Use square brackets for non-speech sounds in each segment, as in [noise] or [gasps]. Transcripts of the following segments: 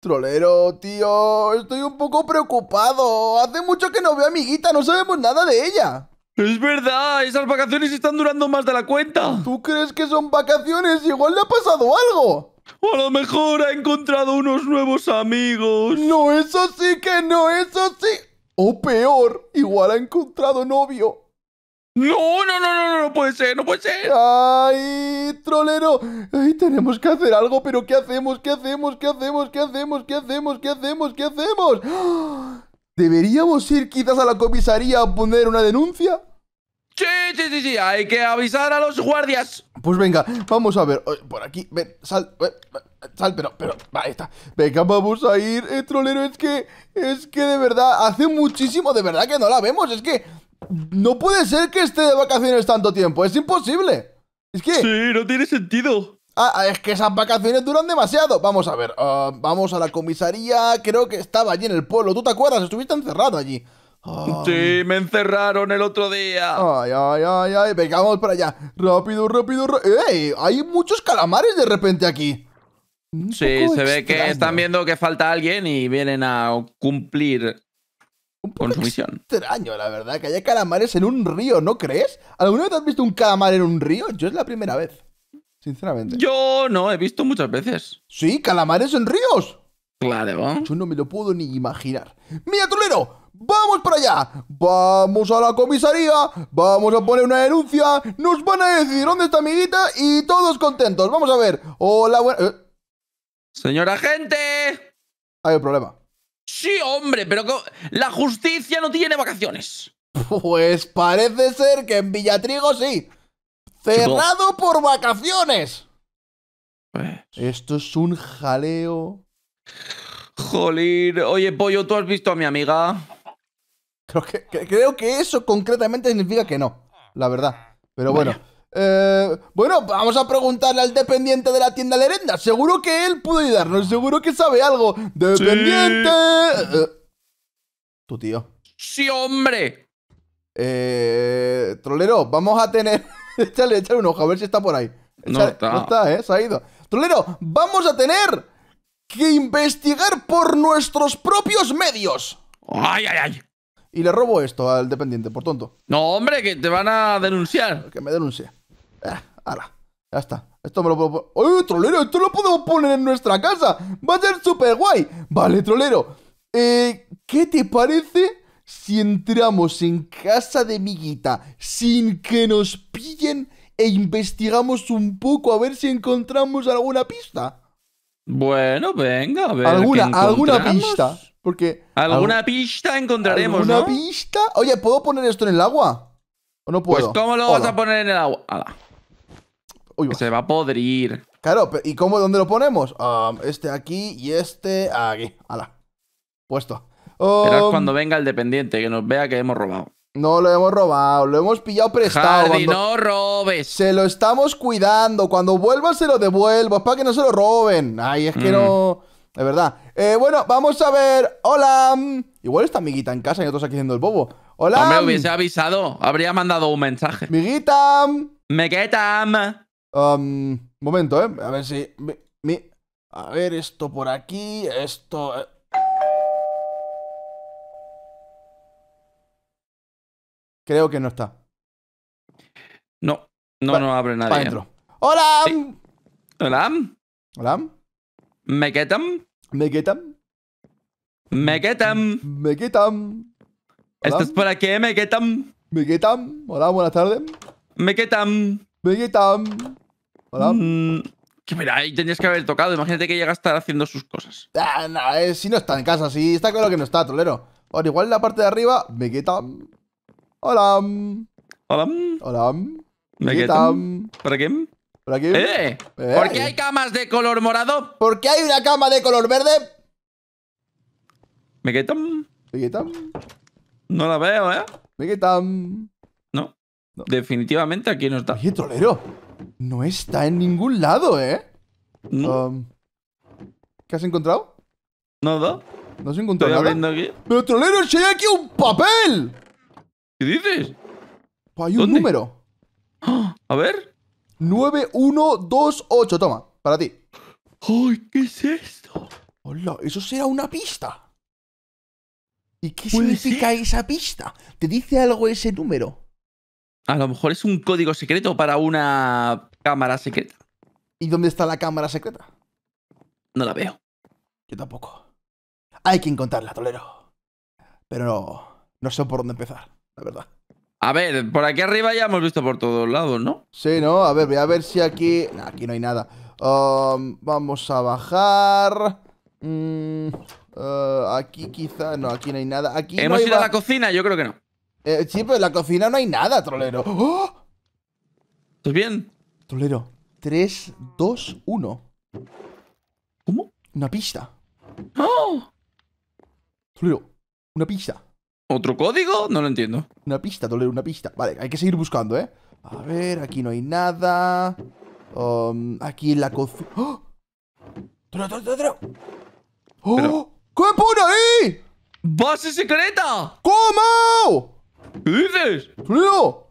Trolero, tío, estoy un poco preocupado. Hace mucho que no veo a no sabemos nada de ella. Es verdad, esas vacaciones están durando más de la cuenta. ¿Tú crees que son vacaciones? Igual le ha pasado algo. O a lo mejor ha encontrado unos nuevos amigos. No, eso sí que no, eso sí. O peor, igual ha encontrado novio. No, no, no, no, no, puede ser, no puede ser. Ay, trolero. Ay, tenemos que hacer algo, pero ¿qué hacemos? ¿Qué hacemos? ¿Qué hacemos? ¿Qué hacemos? ¿Qué hacemos? ¿Qué hacemos? ¿Qué hacemos? ¿Deberíamos ir quizás a la comisaría a poner una denuncia? Sí, sí, sí, sí, hay que avisar a los guardias. Pues venga, vamos a ver. Por aquí, ven, sal, sal, pero, pero, ahí está. Venga, vamos a ir, eh, trolero. Es que, es que de verdad, hace muchísimo, de verdad que no la vemos. Es que no puede ser que esté de vacaciones tanto tiempo, es imposible. Es que... Sí, no tiene sentido. Ah, ah es que esas vacaciones duran demasiado. Vamos a ver, ah, vamos a la comisaría, creo que estaba allí en el pueblo. ¿Tú te acuerdas? Estuviste encerrado allí. Sí, me encerraron el otro día. Ay, ay, ay, ay. Venga, vamos para allá. Rápido, rápido, Hay muchos calamares de repente aquí. sí, se ve que están viendo que falta alguien y vienen a cumplir un poco extraño, la verdad, que haya calamares en un río, ¿no crees? ¿Alguna vez has visto un calamar en un río? Yo es la primera vez, sinceramente. Yo no, he visto muchas veces. Sí, calamares en ríos. Claro. Yo no me lo puedo ni imaginar. ¡Mira, Tulero! ¡Vamos para allá! ¡Vamos a la comisaría! ¡Vamos a poner una denuncia! ¡Nos van a decir dónde está mi guita! ¡Y todos contentos! ¡Vamos a ver! ¡Hola, buena... Eh! Señora gente. agente! Hay un problema. Sí, hombre, pero la justicia no tiene vacaciones. Pues parece ser que en Villatrigo sí. Cerrado por vacaciones. Pues. Esto es un jaleo. Jolín. Oye, Pollo, ¿tú has visto a mi amiga? Creo que, eso concretamente significa que no, la verdad. Pero bueno. Eh, bueno, vamos a preguntarle al dependiente de la tienda de Lerenda. Seguro que él pudo ayudarnos, seguro que sabe algo. ¡Dependiente! Eh, tu tío. ¡Sí, hombre! Eh, trolero, vamos a tener. [laughs] échale, échale un ojo, a ver si está por ahí. no está. No está, eh, se ha ido. Trolero, vamos a tener que investigar por nuestros propios medios. ¡Ay, ay, ay! y le robo esto al dependiente, por tonto. No, hombre, que te van a denunciar. Que me denuncie. Ah, ala. Ya está. Esto me lo puedo poner. ¡Oye, trolero! Esto lo podemos poner en nuestra casa. Va a ser súper guay. Vale, trolero. Eh, ¿Qué te parece si entramos en casa de Miguita sin que nos pillen e investigamos un poco a ver si encontramos alguna pista? Bueno, venga, a ver. ¿Alguna, alguna pista? Porque. Alguna pista encontraremos, ¿Alguna pista? Oye, ¿puedo poner esto en el agua? ¿O no puedo? Pues, ¿cómo lo vas a poner en el agua? Se va a podrir. Claro, pero ¿y cómo? ¿Dónde lo ponemos? este aquí y este aquí. Hala. Puesto. Um, cuando venga el dependiente, que nos vea que hemos robado. No lo hemos robado, lo hemos pillado prestado. y no robes. Se lo estamos cuidando. Cuando vuelva, se lo devuelvo. para que no se lo roben. Ay, es que mm. no. De verdad. Eh, bueno, vamos a ver. Hola. Igual está Miguita en casa y nosotros aquí haciendo el bobo. Hola. No me hubiese avisado. Habría mandado un mensaje. Miguita. Mequetam. Um, momento, ¿eh? A ver si... Mi, a ver, esto por aquí, esto... Eh. Creo que no está. No, no, no abre nadie. ¿eh? ¡Hola! ¿Hola? ¿Hola? ¿Me Megetam. Megetam. Megetam. ¿Estás por aquí, Megetam? Megetam. Hola, buenas tardes. Megetam. Megetam. Hola. Mm, que mira, ahí tendrías que haber tocado. Imagínate que llega a estar haciendo sus cosas. Ah, no, eh, si no está en casa, si está con lo que no está, trolero. Bueno, igual en la parte de arriba, Megetam. Hola. Hola. Hola. Megetam. ¿Para qué? Por eh, ¿Por qué hay camas de color morado? ¿Por qué hay una cama de color verde? Me quitan. No la veo, ¿eh? Me No. Definitivamente aquí no está. Oye, trolero. No está en ningún lado, ¿eh? No. Um, ¿Qué has encontrado? No, no. No has encontrado Estoy nada. aquí. Pero trolero, si hay aquí un papel. ¿Qué dices? Pues hay un número. ¡Ah! A ver. 9128. Toma, para ti. ¡Ay, qué es esto! Hola, eso será una pista. ¿Y qué significa esa pista? ¿Te dice algo ese número? A lo mejor es un código secreto para una cámara secreta. ¿Y dónde está la cámara secreta? No la veo. Yo tampoco. Hay que encontrarla, Tolero. Pero no sé por dónde empezar, la verdad. A ver, por aquí arriba ya hemos visto por todos lados, ¿no? Sí, ¿no? A ver, voy a ver si aquí... No, aquí no hay nada. Um, vamos a bajar... Mm, uh, aquí quizá... No, aquí no hay nada. Aquí ¿Hemos ido a la cocina? Yo creo que no. Eh, sí, pero en la cocina no hay nada, trolero. ¡Oh! ¿Estás pues bien? Trolero. 3, 2, 1. ¿Cómo? Una pista. ¡Oh! Trolero, una pista. ¿Otro código? No lo entiendo. Una pista, trolero, una pista. Vale, hay que seguir buscando, ¿eh? A ver, aquí no hay nada. Um, aquí en la cocina. ¡Oh! ¡Toro, oh pone ahí? ¡Base secreta! ¿Cómo? ¿Qué dices? ¡Trolero!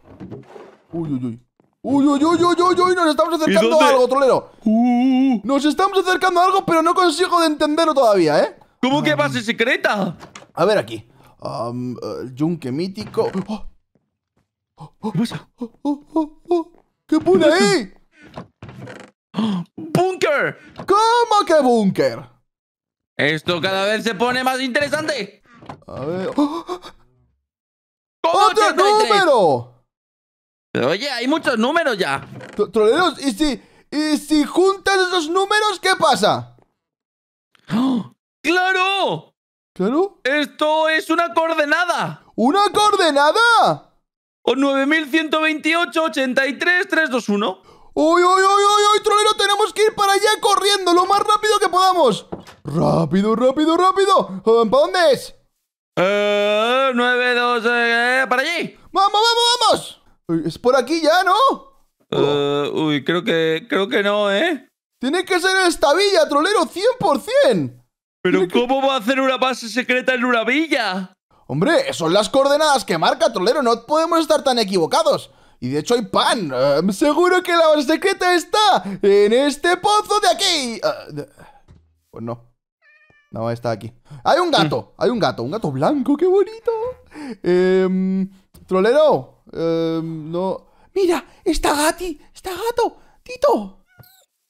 Uy, uy, uy. Uy, uy, uy, uy, uy, uy, nos estamos acercando a algo, trolero. Uh, uh, uh. Nos estamos acercando a algo, pero no consigo de entenderlo todavía, ¿eh? ¿Cómo que um. base secreta? A ver aquí um, yunque mítico. [gasps] ¿Qué pone ahí? ¡Búnker! ¿Cómo que búnker? Esto cada vez se pone más interesante. A [gasps] ¡Otro número! oye, hay muchos números ya. Troleros, ¿y si, ¿y si juntas esos números, qué pasa? [gasps] ¡Claro! Esto es una coordenada. ¿Una coordenada? O 9128 83321 ¡Uy, uy, uy, uy, trolero! Tenemos que ir para allá corriendo lo más rápido que podamos. ¡Rápido, rápido, rápido! ¿Para dónde es? Eh, eh, para allí. ¡Vamos, vamos, vamos! Es por aquí ya, ¿no? Eh, uy, creo que, creo que no, ¿eh? Tiene que ser esta villa, trolero, 100%. ¿Pero cómo va a hacer una base secreta en una villa? Hombre, son las coordenadas que marca, trolero. No podemos estar tan equivocados. Y de hecho hay pan. Eh, seguro que la base secreta está en este pozo de aquí. Eh, pues no. No, está aquí. Hay un gato. Hay un gato. Un gato blanco. ¡Qué bonito! Em, trolero. Em, no. Mira, está gati. Está gato. Tito.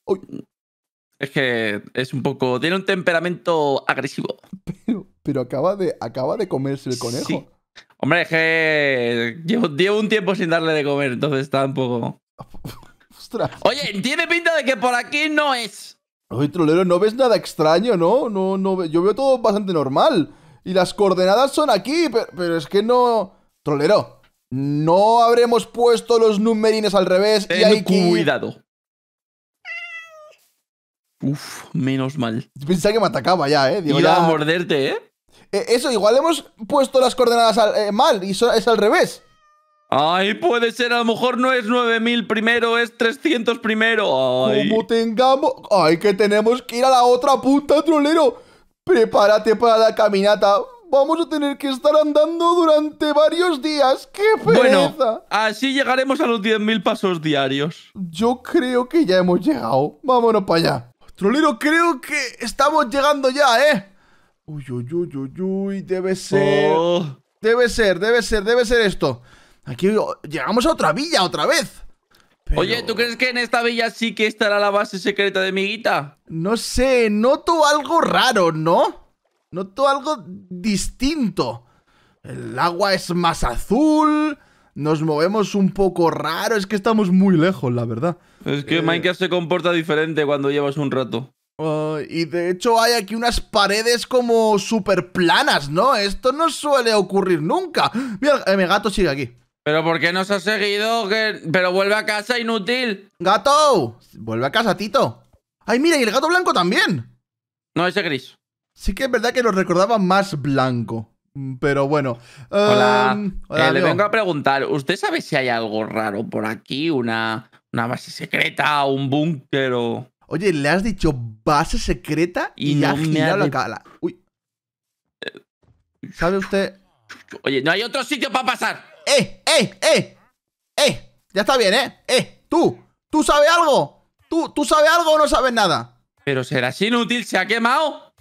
Uy. Es que es un poco. Tiene un temperamento agresivo. Pero, acaba, de, acaba de comerse el conejo. Hombre, es que. Llevo, un tiempo sin darle de comer, entonces está un poco. [laughs] Ostras. Oye, tiene pinta de que por aquí no es. Oye, trolero, no ves nada extraño, ¿no? no, no yo veo todo bastante normal. Y las coordenadas son aquí, pero, es que no. Trolero, no habremos puesto los numerines al revés. Ten cuidado. Uf, menos mal. Pensaba que me atacaba ya, ¿eh? Iba a morderte, ¿eh? ¿eh? Eso, igual hemos puesto las coordenadas eh, mal y es al revés. Ay, puede ser, a lo mejor no es 9000 primero, es 300 primero. Como tengamos... Ay, que tenemos que ir a la otra punta, trolero. Prepárate para la caminata. Vamos a tener que estar andando durante varios días. ¡Qué pereza! así llegaremos a los 10.000 pasos diarios. Yo creo que ya hemos llegado. Vámonos para allá. Trolero, creo que estamos llegando ya, ¿eh? Uy, uy, uy, uy, uy, debe ser... Oh. Debe ser, debe ser, debe ser esto. Aquí oh, llegamos a otra villa otra vez. Oye, ¿tú crees que en esta villa sí que estará la base secreta de Miguita? No sé, noto algo raro, ¿no? Noto algo distinto. El agua es más azul, nos movemos un poco raro, es que estamos muy lejos, la verdad. Es que eh. Minecraft se comporta diferente cuando llevas un rato. y de hecho hay aquí unas paredes como súper planas, ¿no? Esto no suele ocurrir nunca. Mira, eh, mi gato sigue aquí. ¿Pero por qué nos ha seguido? Pero vuelve a casa, inútil. ¡Gato! Vuelve a casa, Tito. ¡Ay, mira! Y el gato blanco también. No, ese gris. Sí que es verdad que lo recordaba más blanco. Mm, pero bueno. hola. Em, eh, le vengo a preguntar, ¿usted sabe si hay algo raro por aquí? Una una base secreta o un búnker o... Oye, le has dicho base secreta y, la cala. Uy. ¿Sabe usted? Oye, no hay otro sitio para pasar. ¡Eh, eh, eh! ¡Eh! Ya está bien, ¿eh? ¡Eh! ¡Tú! ¿Tú sabes algo? ¿Tú, ¿Tú sabes algo o no sabes nada? Pero serás inútil, se ha quemado.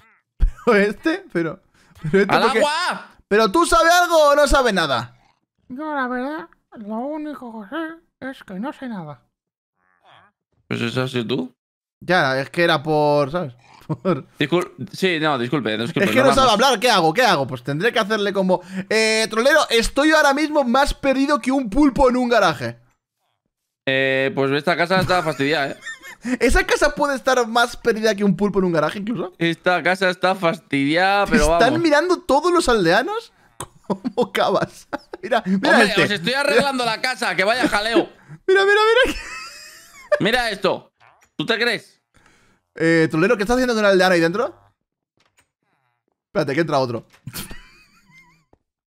Pero este, pero. Este agua! ¿Pero tú sabes algo o no sabes nada? Yo, la verdad, lo único que sé es que no sé nada. Pues eso has tú. Ya, es que era por. ¿Sabes? [laughs] sí, no, disculpe, Es que no, sabe hablar, ¿qué hago? ¿Qué hago? Pues tendré que hacerle como. Eh, trolero, estoy ahora mismo más perdido que un pulpo en un garaje. Eh, pues esta casa está fastidiada, ¿eh? [laughs] ¿Esa casa puede estar más perdida que un pulpo en un garaje incluso? Esta casa está fastidiada, pero ¿Están mirando todos los aldeanos? [laughs] ¿Cómo cabas? mira, mira Hombre, este. os estoy arreglando la casa, que vaya jaleo. mira, mira, mira. Mira esto. ¿Tú te crees? Eh, Trolero, ¿qué estás haciendo con el aldeano ahí dentro? Espérate, que entra otro.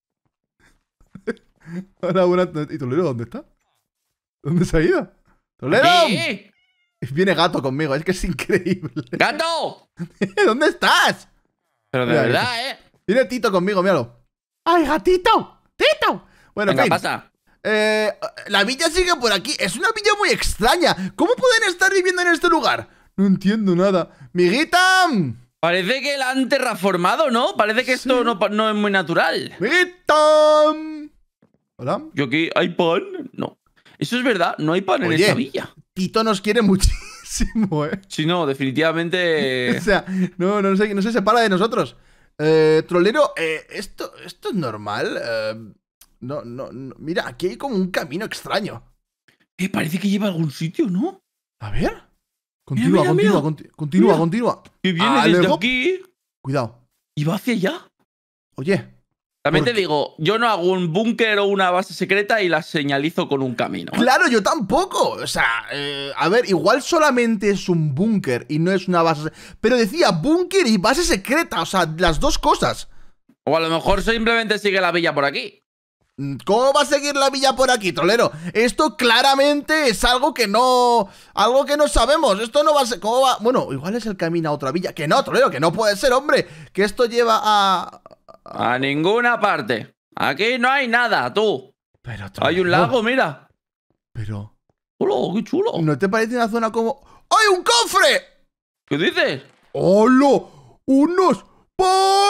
[laughs] Hola, ¿Y Trolero dónde está? ¿Dónde se ha ido? ¡Trolero! Viene gato conmigo, es que es increíble. ¡Gato! [laughs] ¿Dónde estás? Pero de verdad, eh. Viene Tito conmigo, míralo. ¡Ay, gatito! ¡Tito! Bueno, ¿qué pasa? Eh, la villa sigue por aquí. Es una villa muy extraña. ¿Cómo pueden estar viviendo en este lugar? No entiendo nada. ¡Miguitam! Parece que la han terraformado, ¿no? Parece que esto no, es muy natural. Miguitam. ¿Hola? ¿Yo aquí? ¿Hay pan? No. Eso es verdad, no hay pan en esta villa. Tito nos quiere [laughs] muchísimo, ¿eh? Sí, no, definitivamente... [laughs] o sea, no, no, se, no se separa de nosotros. Eh, trolero, eh, esto, ¿esto es normal? Eh... No, no, Mira, aquí hay como un camino extraño. Eh, parece que lleva a algún sitio, ¿no? A ver. Continúa, continúa, continúa, continúa. viene ah, desde aquí. Cuidado. ¿Y va hacia allá? Oye. También te digo, yo no hago un búnker o una base secreta y la señalizo con un camino. ¿eh? Claro, yo tampoco. O sea, eh, a ver, igual solamente es un búnker y no es una base. Pero decía búnker y base secreta, o sea, las dos cosas. O a lo mejor simplemente sigue la villa por aquí. ¿Cómo va a seguir la villa por aquí, trolero? Esto claramente es algo que no... Algo que no sabemos. Esto no va a ser... ¿Cómo va? Bueno, igual es el camino a otra villa. Que no, trolero, que no puede ser, hombre. Que esto lleva a... A, ninguna parte. Aquí no hay nada, tú. Pero, Hay un lago, mira. Pero... ¡Hola, qué chulo! ¿No te parece una zona como...? ¡Hay un cofre! ¿Qué dices? ¡Hola! ¡Unos... ¡Por!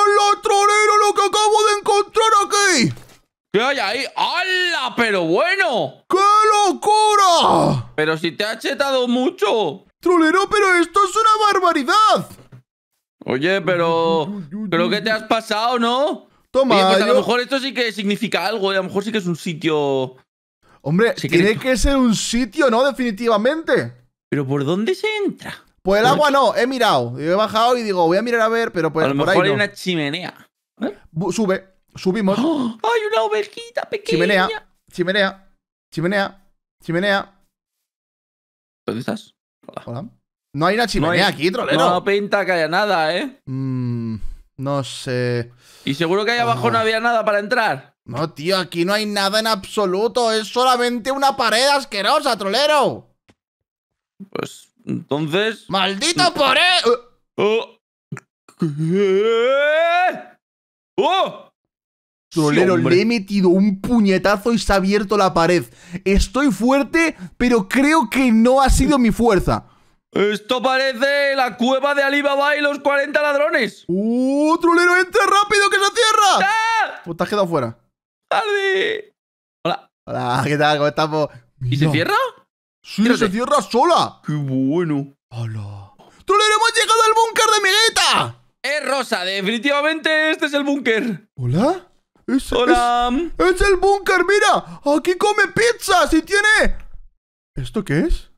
pero bueno! ¡Qué locura! Pero si te ha chetado mucho. Trolero, pero esto es una barbaridad. Oye, pero... ¿Pero qué te has pasado, ¿no? Toma, pues a lo mejor esto sí que significa algo. A lo mejor sí que es un sitio... Hombre, tiene que... ser un sitio, ¿no? Definitivamente. ¿Pero por dónde se entra? Pues el agua no, he mirado. he bajado y digo, voy a mirar a ver, pero pues, a lo por mejor hay una chimenea. ¿eh? Sube, subimos. ¡Ah! ¡Hay una ovejita pequeña! Chimenea. Chimenea, chimenea, chimenea. ¿Dónde estás? Hola. Hola. No hay una chimenea aquí, trolero. No pinta que haya nada, ¿eh? Mmm… no sé. ¿Y seguro que ahí abajo ah. no había nada para entrar? No, tío, aquí no hay nada en absoluto. Es solamente una pared asquerosa, trolero. Pues entonces. ¡Maldito poré…! ¡Oh! ¡Oh! Trolero, le he metido un puñetazo y se ha abierto la pared. Estoy fuerte, pero creo que no ha sido mi fuerza. Esto parece la cueva de Alibaba y los 40 ladrones. ¡Uh, trolero, entra rápido que se cierra! ¡Ah! Pues te has quedado fuera. ¡Albi! Hola. Hola, ¿qué tal? ¿Cómo estamos? ¿Y se cierra? Sí, se cierra sola. ¡Qué bueno! ¡Hola! ¡Trolero, hemos llegado al búnker de Migueta! ¡Eh, Rosa! Definitivamente este es el búnker. ¿Hola? Es, Hola. Es, el búnker, mira. Aquí come pizza. Si tiene. ¿Esto qué es?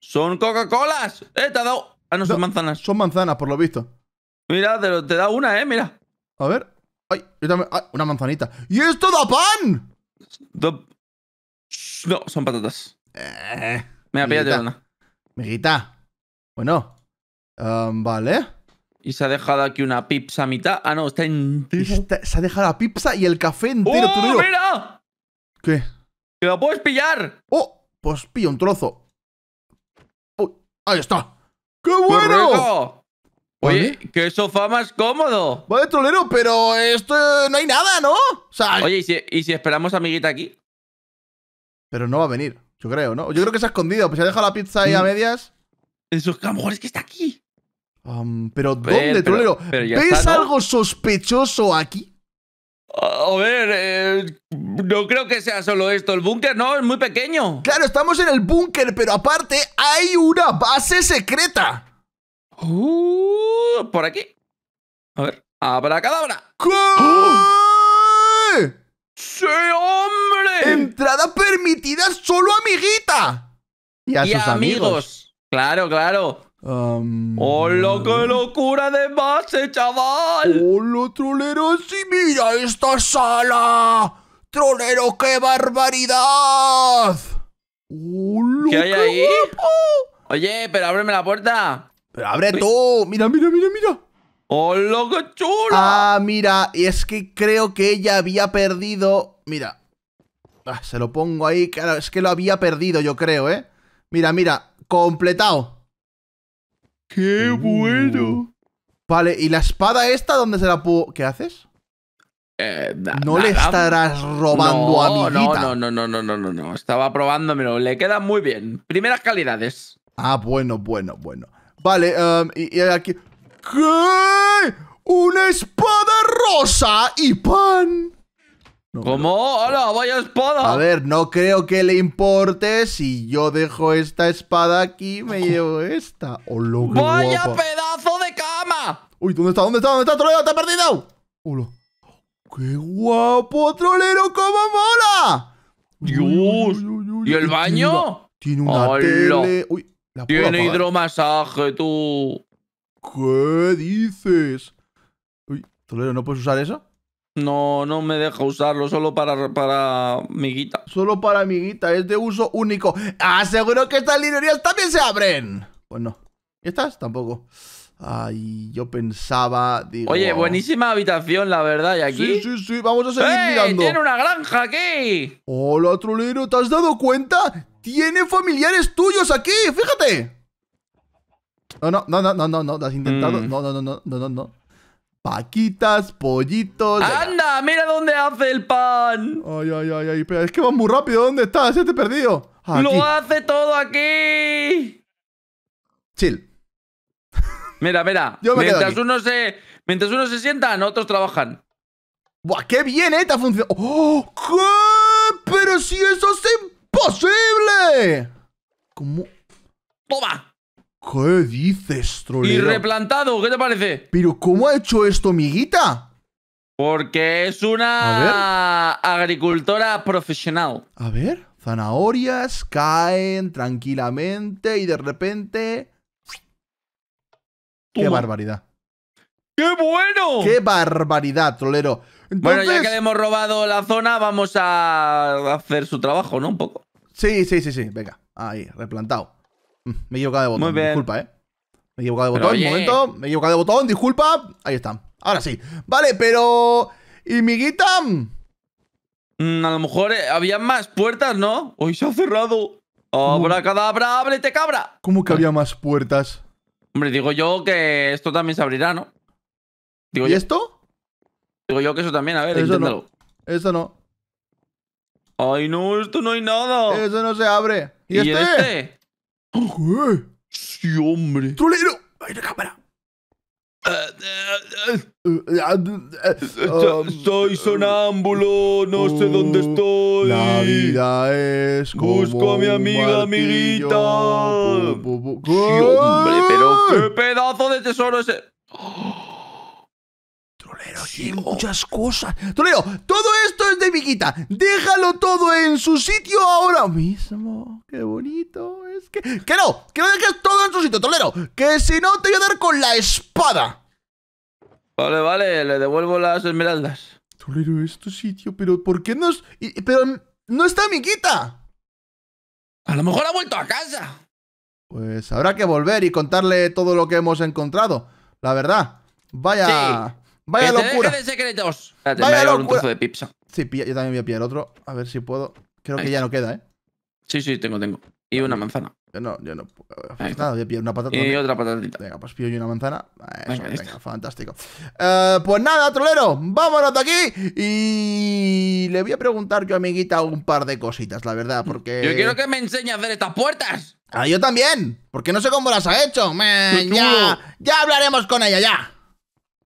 Son Coca-Colas. Eh, te ha dado. Ah, no, son manzanas. Son manzanas, por lo visto. Mira, te, da una, eh, mira. A ver. Ay, una manzanita. ¡Y esto da pan! No, son patatas. Me eh, mira, píllate una. Miguita. Bueno. Um, vale. Y se ha dejado aquí una pizza a mitad. Ah, no, está en… se ha dejado la pizza y el café entero, ¡Oh, mira! ¿Qué? ¡Que la puedes pillar! ¡Oh! Pues pilla un trozo. ¡Uy! ¡Ahí está! ¡Qué bueno! Oye, que qué sofá más cómodo. Vale, trolero, pero esto eh, no hay nada, ¿no? O sea, Oye, ¿y si, esperamos a amiguita aquí? Pero no va a venir, yo creo, ¿no? Yo creo que se ha escondido, pues se ha dejado la pizza ahí mm. a medias. Eso, a lo mejor es que está aquí pero, ¿dónde, trolero? ¿Ves algo sospechoso aquí? A ver, eh, no creo que sea solo esto. El búnker no, es muy pequeño. Claro, estamos en el búnker, pero aparte hay una base secreta. Uh, por aquí. A ver, abracadabra. ¿Qué? ¡Oh! ¡Sí, hombre! Entrada permitida solo amiguita. Y a sus amigos. Claro, claro. ¡Hola, qué locura de base, chaval! ¡Hola, troleros! ¡Y mira esta sala! ¡Trolero, qué barbaridad! ¿Qué hay ahí? Oye, pero ábreme la puerta. Pero abre tú. Mira, mira, mira, mira. ¡Hola, qué chula! Ah, mira, y es que creo que ella había perdido. Mira. Ah, se lo pongo ahí. es que lo había perdido, yo creo, ¿eh? Mira, mira. Completado. ¡Qué bueno! Uh. Vale, ¿y la espada esta dónde se la puedo...? ¿Qué haces? Eh, no le estarás robando a mi No, no, no, no, no, no, no, no. Estaba probándomelo. Le queda muy bien. Primeras calidades. Ah, bueno, bueno, bueno. Vale, em, y, y, aquí... ¿Qué? ¡Una espada rosa y pan! ¿Cómo? ¡Hola! ¡Vaya espada! A ver, no creo que le importe si yo dejo esta espada aquí me llevo esta. Oh, lo ¡Vaya pedazo de cama! Uy, ¿dónde está? ¿Dónde está? ¿Dónde está, trolero? ¡Te perdido! ¡Hola! ¡Qué guapo, trolero! ¡Cómo mola! ¡Dios! ¿Y el baño? Tiene una, tele. Uy, la Tiene hidromasaje, tú. ¿Qué dices? Uy, trolero, ¿no puedes usar eso? No, no me deja usarlo, solo para, para amiguita. Solo para amiguita, es de uso único. ¡Aseguro que estas librerías también se abren! Pues no. ¿Estas? Tampoco. Ay, yo pensaba. Digo, Oye, buenísima habitación, la verdad. ¿Y aquí? Sí, sí, sí, vamos a seguir mirando mirando. ¡Tiene una granja aquí! Hola, trolero, ¿te has dado cuenta? Tiene familiares tuyos aquí, fíjate. No, no, no, no, no, no, no, has intentado. Mm. No, no, no, no, no, no, no. Paquitas, pollitos. ¡Anda! ¡Mira dónde hace el pan! Ay, ay, ay, ay. es que va muy rápido. ¿Dónde estás? Ya te he perdido. ¡Lo hace todo aquí! Chill. Mira, mira. [laughs] mientras, uno se, mientras uno se sientan, otros trabajan. ¡Buah, qué bien, eh! Te ha funcionado. ¡Oh, ¿Qué? ¡Pero si eso es imposible! ¿Cómo? ¡Toma! ¿Qué dices, trolero? Y replantado, ¿qué te parece? Pero ¿cómo ha hecho esto, amiguita? Porque es una agricultora profesional. A ver, zanahorias caen tranquilamente y de repente... ¡Qué barbaridad! ¡Qué bueno! ¡Qué barbaridad, trolero! Bueno, ya que hemos robado la zona, vamos a hacer su trabajo, ¿no? Un poco. Sí, sí, sí, sí. Venga, ahí, replantado. [laughs] Me he equivocado de botón. Disculpa, eh. Me he equivocado de botón. un momento. Me he equivocado de botón. Disculpa. Ahí está. Ahora sí. Vale, pero. ¿Y mi mm, a lo mejor eh, había más puertas, ¿no? Hoy se ha cerrado. ¡Abra, uh. cadabra, ábrete, cabra! ¿Cómo que había más puertas? Hombre, digo yo que esto también se abrirá, ¿no? Digo ¿Y esto? Digo yo que eso también, a ver, eso No. Eso no. Ay, no, esto no hay nada. Eso no se abre. ¿Y, ¿Y este? este? Okay. Sí, hombre. ¡Trolero! ¡Ay, la cámara! Soy sonámbulo, no sé oh, dónde estoy. La vida es como Busco a mi amiga, amiguita. Sí, hombre, pero qué pedazo de tesoro ese muchas cosas. Tolero, todo esto es de Miquita. Déjalo todo en su sitio ahora mismo. Qué bonito. Es que. Que no, que no dejes todo en su sitio, Tolero. Que si no, te voy a dar con la espada. Vale, vale, le devuelvo las esmeraldas. Tolero, es este tu sitio, pero ¿por qué no.? Pero no está Miquita. A lo mejor ha vuelto a casa. Pues habrá que volver y contarle todo lo que hemos encontrado. La verdad. Vaya. Vaya este locura. de secretos. Vaya locura. un trozo de pizza. Sí, yo también voy a pillar otro. A ver si puedo. Creo que ya no queda, ¿eh? Sí, sí, tengo, tengo. Y una manzana. Yo no, yo no. Pues nada, voy a pillar una patata. Y otra patatita. Venga, pues pillo yo una manzana. venga, fantástico. Eh, pues nada, trolero, vámonos de aquí. Y le voy a preguntar yo amiguita un par de cositas, la verdad, porque. Yo quiero que me enseñe a hacer estas puertas. Ah, yo también. Porque no sé cómo las ha hecho. ya, ya hablaremos con ella, ya.